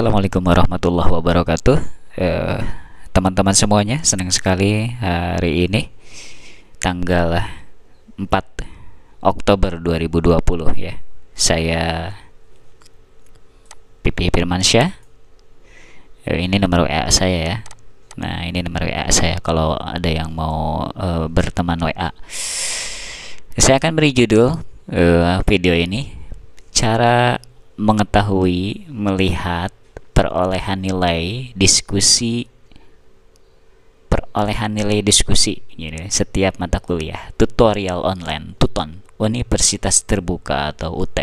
Assalamualaikum warahmatullahi wabarakatuh eh, Teman-teman eh, semuanya senang sekali hari ini Tanggal 4 Oktober 2020 ya Saya Pipi Firmansyah eh, Ini nomor WA saya ya Nah ini nomor WA saya kalau ada yang mau eh, berteman WA Saya akan beri judul eh, video ini Cara mengetahui, melihat, perolehan nilai diskusi perolehan nilai diskusi setiap mata kuliah tutorial online tuton universitas terbuka atau UT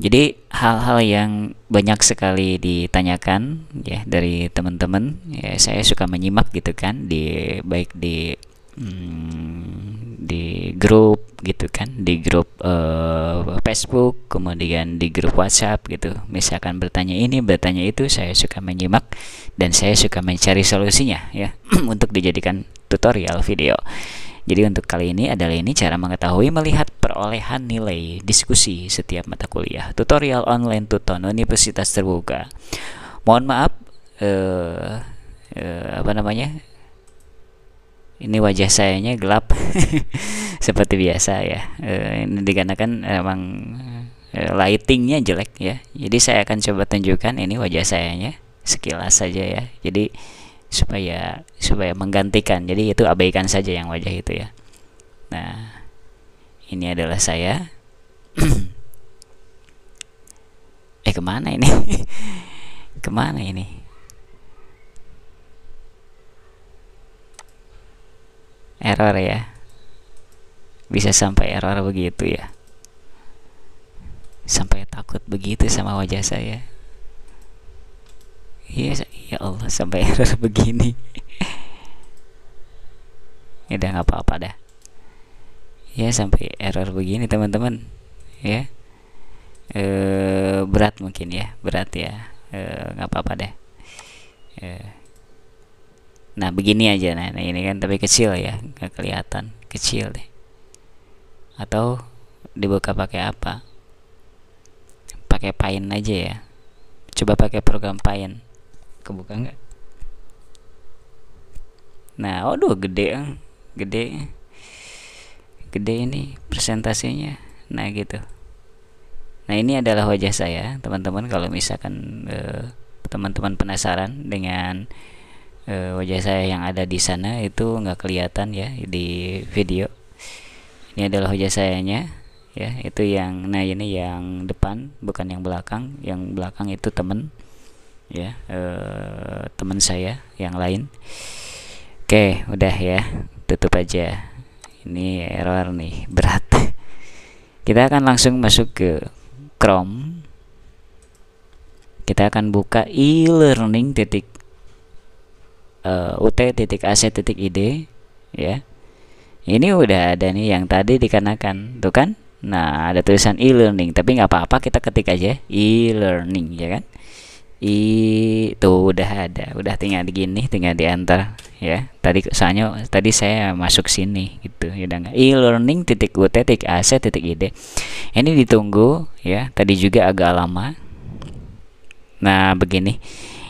jadi hal-hal yang banyak sekali ditanyakan ya dari teman-teman ya saya suka menyimak gitu kan di baik di hmm, di grup gitu kan di grup uh, Facebook kemudian di grup WhatsApp gitu misalkan bertanya ini bertanya itu saya suka menyimak dan saya suka mencari solusinya ya untuk dijadikan tutorial video jadi untuk kali ini adalah ini cara mengetahui melihat perolehan nilai diskusi setiap mata kuliah tutorial online Tuton Universitas Terbuka mohon maaf eh, eh, apa namanya ini wajah sayanya gelap seperti biasa ya e, ini dikarenakan emang e, lightingnya jelek ya jadi saya akan coba tunjukkan ini wajah sayanya sekilas saja ya jadi supaya supaya menggantikan jadi itu abaikan saja yang wajah itu ya nah ini adalah saya eh kemana ini kemana ini error ya bisa sampai error begitu ya sampai takut begitu sama wajah saya Iya, ya Allah sampai error begini. ya udah nggak apa-apa dah. Ya sampai error begini teman-teman. Ya e, berat mungkin ya berat ya eh, nggak e, apa-apa deh. E, nah begini aja nah, nah, ini kan tapi kecil ya nggak kelihatan kecil deh atau dibuka pakai apa pakai paint aja ya coba pakai program paint kebuka nggak nah aduh gede eh. gede gede ini presentasinya nah gitu nah ini adalah wajah saya teman-teman kalau misalkan eh, teman-teman eh, penasaran dengan e, wajah saya yang ada di sana itu nggak kelihatan ya di video ini adalah wajah nya ya itu yang nah ini yang depan bukan yang belakang yang belakang itu temen ya e, temen saya yang lain oke udah ya tutup aja ini error nih berat kita akan langsung masuk ke Chrome kita akan buka e-learning titik uh, eh, ut.ac.id ya ini udah ada nih yang tadi dikarenakan tuh kan nah ada tulisan e-learning tapi nggak apa-apa kita ketik aja e-learning ya kan i tuh udah ada udah tinggal di gini tinggal diantar ya tadi soalnya tadi saya masuk sini gitu ya udah e-learning titik ut titik ac titik ide ini ditunggu ya tadi juga agak lama nah begini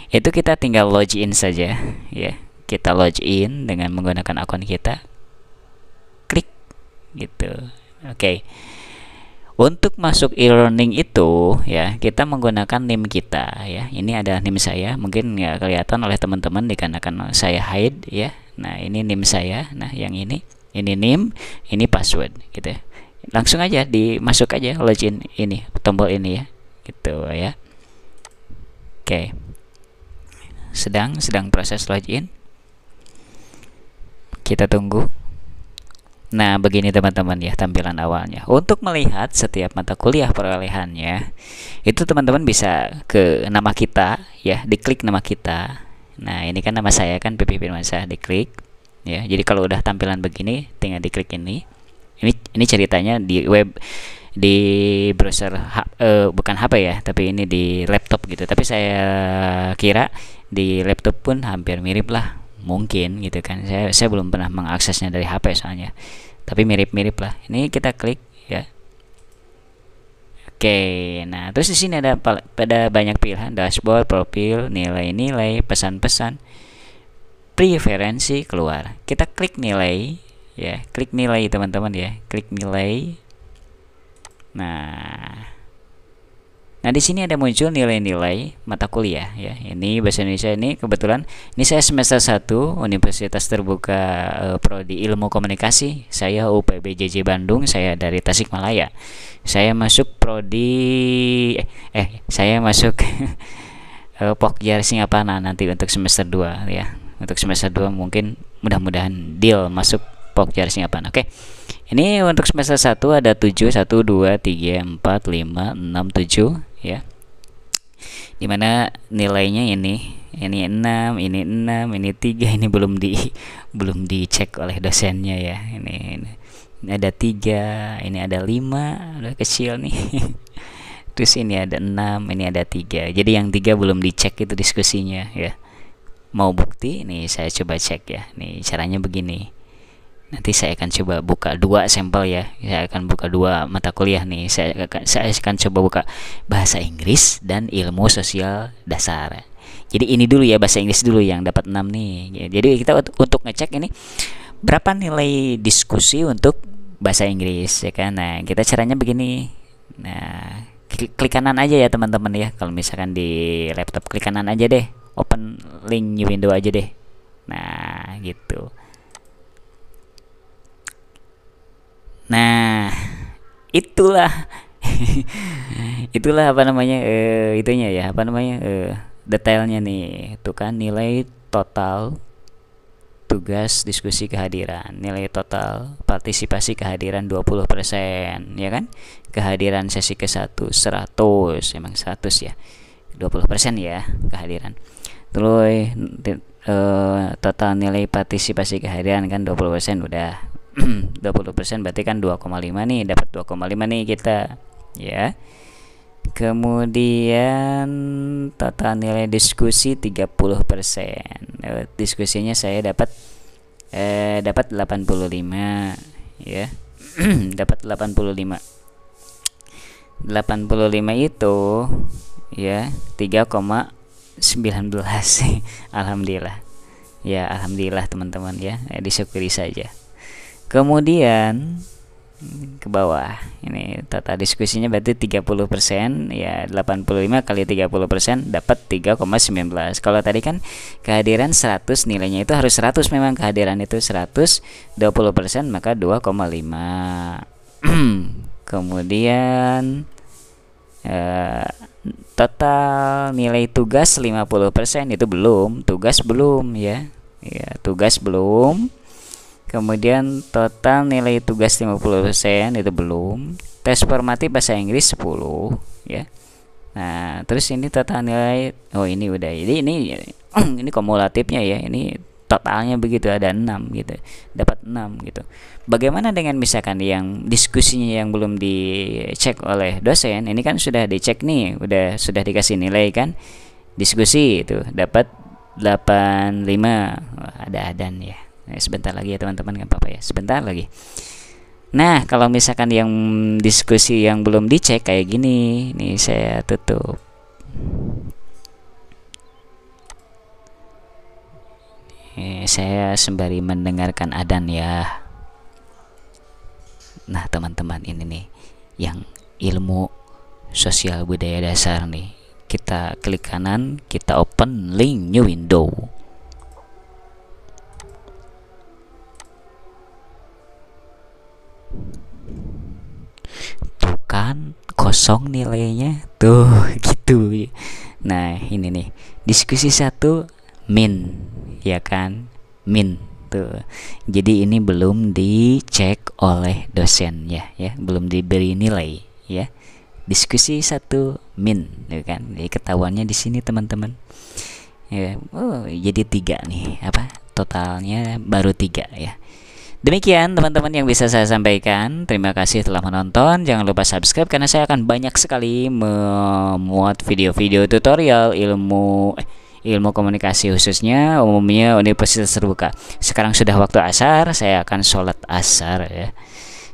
itu kita tinggal login saja ya kita login dengan menggunakan akun kita klik gitu oke okay. untuk masuk e-learning itu ya kita menggunakan NIM kita ya ini ada NIM saya mungkin nggak kelihatan oleh teman-teman dikarenakan saya hide ya nah ini NIM saya nah yang ini ini NIM ini password gitu langsung aja dimasuk aja login ini tombol ini ya gitu ya oke okay sedang sedang proses login kita tunggu Nah, begini teman-teman ya tampilan awalnya. Untuk melihat setiap mata kuliah perolehannya, itu teman-teman bisa ke nama kita ya, diklik nama kita. Nah, ini kan nama saya kan PP Firmansyah, diklik ya. Jadi kalau udah tampilan begini tinggal diklik ini. Ini ini ceritanya di web di browser ha, eh, bukan HP ya, tapi ini di laptop gitu. Tapi saya kira di laptop pun hampir mirip lah mungkin gitu kan saya saya belum pernah mengaksesnya dari HP soalnya tapi mirip-mirip lah ini kita klik ya oke nah terus di sini ada pada banyak pilihan dashboard profil nilai-nilai pesan-pesan preferensi keluar kita klik nilai ya klik nilai teman-teman ya klik nilai nah Nah, di sini ada muncul nilai-nilai mata kuliah ya. Ini bahasa Indonesia ini kebetulan ini saya semester 1 Universitas Terbuka e, Prodi Ilmu Komunikasi. Saya UPBJJ Bandung, saya dari Tasikmalaya. Saya masuk prodi eh, eh saya masuk e, Pokjar Singapana nanti untuk semester 2 ya. Untuk semester 2 mungkin mudah-mudahan deal masuk Pokjar Singapana. Oke. Okay. Ini untuk semester 1 ada 7 1 2 3 4 5 6 7 ya. Dimana nilainya ini ini 6, ini 6, ini 3, ini belum di belum dicek oleh dosennya ya. Ini, ini. ini ada 3, ini ada 5, udah kecil nih. Terus ini ada 6, ini ada 3. Jadi yang 3 belum dicek itu diskusinya ya. Mau bukti? Nih saya coba cek ya. Nih caranya begini nanti saya akan coba buka dua sampel ya saya akan buka dua mata kuliah nih saya akan saya akan coba buka bahasa Inggris dan ilmu sosial dasar jadi ini dulu ya bahasa Inggris dulu yang dapat 6 nih ya, jadi kita untuk ngecek ini berapa nilai diskusi untuk bahasa Inggris ya kan nah kita caranya begini nah klik, klik kanan aja ya teman-teman ya kalau misalkan di laptop klik kanan aja deh open link new window aja deh nah gitu Nah, itulah itulah apa namanya eh itunya ya, apa namanya? Eh detailnya nih. itu kan nilai total tugas diskusi kehadiran nilai total partisipasi kehadiran 20% ya kan kehadiran sesi ke-1 100 emang 100 ya 20% ya kehadiran terus eh, total nilai partisipasi kehadiran kan 20% udah 20% berarti kan 2,5 nih dapat 2,5 nih kita ya kemudian total nilai diskusi 30% eh, diskusinya saya dapat eh, dapat 85 ya dapat 85 85 itu ya 3,19 alhamdulillah ya alhamdulillah teman-teman ya eh, disyukuri saja kemudian ke bawah ini tata diskusinya berarti 30% ya 85 kali 30% dapat 3,19 kalau tadi kan kehadiran 100 nilainya itu harus 100 memang kehadiran itu 120% maka 2,5 kemudian eh, total nilai tugas 50% itu belum tugas belum ya ya tugas belum kemudian total nilai tugas 50% itu belum tes formatif bahasa Inggris 10 ya nah terus ini total nilai oh ini udah jadi ini ini kumulatifnya ya ini totalnya begitu ada 6 gitu dapat 6 gitu bagaimana dengan misalkan yang diskusinya yang belum dicek oleh dosen ini kan sudah dicek nih udah sudah dikasih nilai kan diskusi itu dapat 85 Oh, ada adan ya Eh, sebentar lagi ya teman-teman nggak apa-apa ya sebentar lagi nah kalau misalkan yang diskusi yang belum dicek kayak gini nih saya tutup eh, saya sembari mendengarkan adan ya nah teman-teman ini nih yang ilmu sosial budaya dasar nih kita klik kanan kita open link new window kosong nilainya tuh gitu nah ini nih diskusi satu min ya kan min tuh jadi ini belum dicek oleh dosen ya ya belum diberi nilai ya diskusi satu min ya kan jadi ketahuannya di sini teman-teman ya oh jadi tiga nih apa totalnya baru tiga ya Demikian teman-teman yang bisa saya sampaikan. Terima kasih telah menonton. Jangan lupa subscribe karena saya akan banyak sekali memuat video-video tutorial ilmu eh, ilmu komunikasi khususnya umumnya universitas terbuka. Sekarang sudah waktu asar, saya akan sholat asar ya.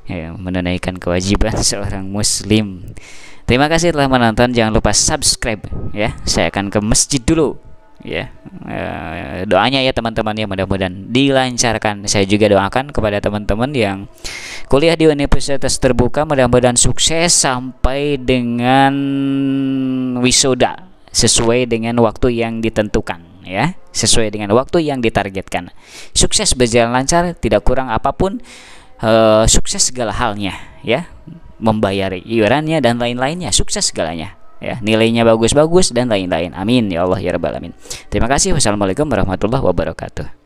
ya menunaikan kewajiban seorang muslim. Terima kasih telah menonton. Jangan lupa subscribe ya. Saya akan ke masjid dulu ya yeah. doanya ya teman-teman ya mudah-mudahan dilancarkan saya juga doakan kepada teman-teman yang kuliah di universitas terbuka mudah-mudahan sukses sampai dengan wisuda sesuai dengan waktu yang ditentukan ya sesuai dengan waktu yang ditargetkan sukses berjalan lancar tidak kurang apapun e, sukses segala halnya ya membayar iurannya dan lain-lainnya sukses segalanya ya nilainya bagus-bagus dan lain-lain amin ya Allah ya rabbal alamin terima kasih wassalamualaikum warahmatullahi wabarakatuh